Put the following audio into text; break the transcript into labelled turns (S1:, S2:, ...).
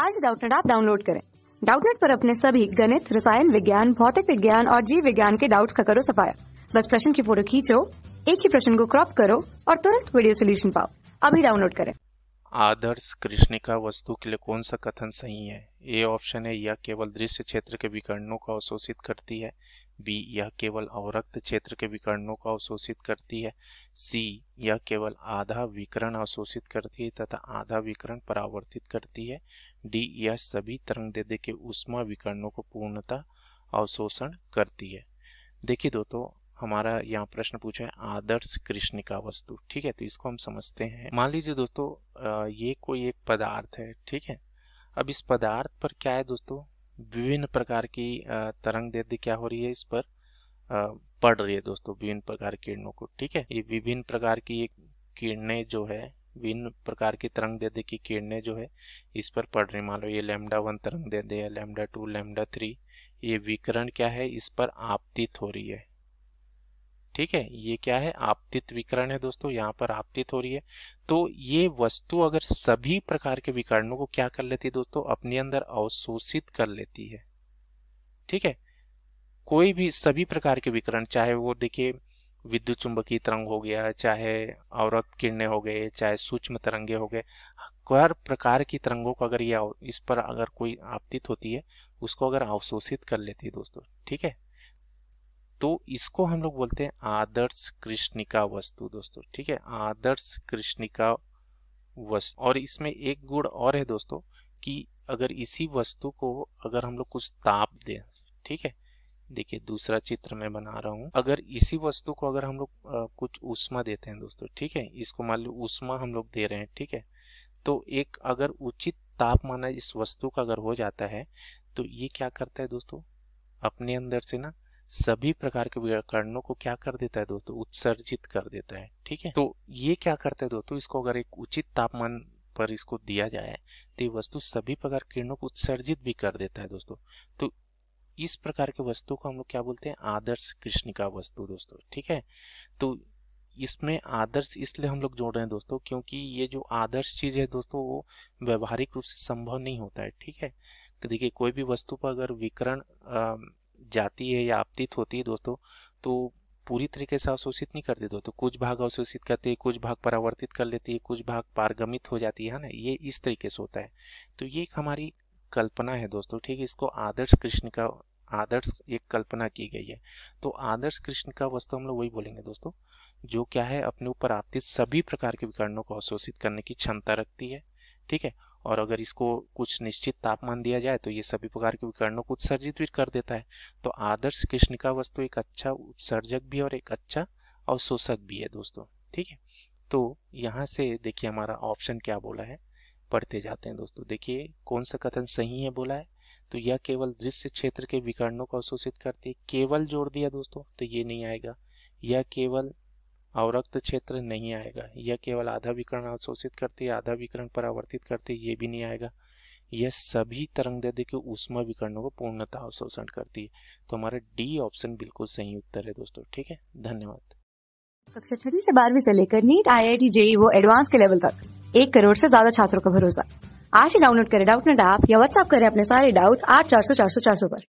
S1: आज डाउटनेट आप डाउनलोड करें डाउटनेट पर अपने सभी गणित रसायन विज्ञान भौतिक विज्ञान और जीव विज्ञान के डाउट्स का करो सफाया बस प्रश्न की फोटो खींचो एक ही प्रश्न को क्रॉप करो और तुरंत वीडियो सोल्यूशन पाओ अभी डाउनलोड करें
S2: आदर्श कृष्णिका वस्तु के लिए कौन सा कथन सही है ए ऑप्शन है यह केवल दृश्य क्षेत्र के विकर्णों को अवशोषित करती है बी यह केवल अवरक्त क्षेत्र के विकर्णों को अवशोषित करती है सी यह केवल आधा विकरण अवशोषित करती है तथा आधा विकरण परावर्तित करती है डी यह सभी तरंग दे के उष्मा विकर्णों को पूर्णतः अवशोषण करती है देखिए दोस्तों हमारा यहाँ प्रश्न पूछा है आदर्श कृष्णिका वस्तु ठीक है तो इसको हम समझते हैं मान लीजिए दोस्तों ये कोई एक पदार्थ है ठीक है अब इस पदार्थ पर क्या है दोस्तों विभिन्न प्रकार की तरंग दैर्ध्य क्या हो रही है इस पर पड़ रही है दोस्तों विभिन्न प्रकार की किरणों को ठीक है ये विभिन्न प्रकार की किरणें जो है विभिन्न प्रकार की तरंग दैर्ध्य की किरणें जो है इस पर पड़ रही मान लो ये लेमडा वन तरंग दैर्ध्य है लेमडा टू लेमडा थ्री ये विकरण क्या है इस पर आपतित हो रही है ठीक है ये क्या है आपतित विकरण है दोस्तों यहाँ पर आपतित हो रही है तो ये वस्तु अगर सभी प्रकार के विकरणों को क्या कर लेती है दोस्तों अपने अंदर अवशोषित कर लेती है ठीक है कोई भी सभी प्रकार के विकरण चाहे वो देखिए विद्युत चुंबकीय तरंग हो गया चाहे औरत किरण हो गए चाहे सूक्ष्म तरंगे हो गए हर प्रकार की तरंगों को अगर ये इस पर अगर कोई आपतित होती है उसको अगर अवशोषित कर लेती है दोस्तों ठीक है तो इसको हम लोग बोलते हैं आदर्श कृष्णिका वस्तु दोस्तों ठीक है आदर्श कृष्णिका वस्तु और इसमें एक गुण और है दोस्तों कि अगर इसी वस्तु को अगर हम लोग कुछ ताप दें ठीक है देखिए दूसरा चित्र मैं बना रहा हूँ अगर इसी वस्तु को अगर हम लोग कुछ उष्मा देते हैं दोस्तों ठीक है इसको मान लो उष्मा हम लोग दे रहे हैं ठीक है तो एक अगर उचित तापमान इस वस्तु का अगर हो जाता है तो ये क्या करता है दोस्तों अपने अंदर से ना सभी प्रकार के विकर्णों को क्या कर देता है दोस्तों उत्सर्जित कर देता है ठीक है तो ये क्या करता है दोस्तों इसको अगर एक उचित तापमान पर इसको दिया जाए तो ये वस्तु सभी प्रकार किरणों को उत्सर्जित भी कर देता है दोस्तों तो इस प्रकार के वस्तु को हम लोग क्या बोलते हैं आदर्श कृष्णिका वस्तु दोस्तों ठीक है तो इसमें आदर्श इसलिए हम लोग जोड़ रहे हैं दोस्तों क्योंकि ये जो आदर्श चीज है दोस्तों वो व्यवहारिक रूप से संभव नहीं होता है ठीक है देखिए कोई भी वस्तु पर अगर विकरण जाती है या आपतित होती है दोस्तों तो पूरी तरीके से अवशोषित नहीं करती दोस्तों कुछ भाग अवशोषित करती है कुछ भाग परावर्तित कर लेती है कुछ भाग पारगमित हो जाती है ना ये इस तरीके से होता है तो ये एक हमारी कल्पना है दोस्तों ठीक है इसको आदर्श कृष्ण का आदर्श एक कल्पना की गई है तो आदर्श कृष्ण का वस्तु हम लोग वही बोलेंगे दोस्तों जो क्या है अपने ऊपर आपती सभी प्रकार के विकरणों को अवशोषित करने की क्षमता रखती है ठीक है और अगर इसको कुछ निश्चित तापमान दिया जाए तो ये सभी प्रकार के विकर्णों को उत्सर्जित भी कर देता है तो आदर्श कृष्णिका वस्तु एक अच्छा उत्सर्जक भी और एक अच्छा अवशोषक भी है दोस्तों ठीक है तो यहाँ से देखिए हमारा ऑप्शन क्या बोला है पढ़ते जाते हैं दोस्तों देखिए कौन सा कथन सही है बोला है तो यह केवल दृश्य क्षेत्र के विकर्णों को अवशोषित करती है केवल जोड़ दिया दोस्तों तो ये नहीं आएगा यह केवल अवरक्त क्षेत्र नहीं आएगा यह केवल आधा विकरण अवशोषित करते आधा विकरण परावर्तित करते ये भी नहीं आएगा यह सभी तरंग दैर्ध्य के उष्मा विकरणों को पूर्णतः अवशोषण करती है तो हमारा डी ऑप्शन बिल्कुल सही उत्तर है दोस्तों ठीक है धन्यवाद
S1: कक्षा छठी से बारहवीं से लेकर NEET I I T JEE वो एडवांस के लेवल तक एक करोड़ से ज्यादा छात्रों का भरोसा आज ही डाउनलोड करें डाउट नेट ऐप या व्हाट्सअप करें अपने सारे डाउट्स आठ चार सौ चार सौ चार सौ पर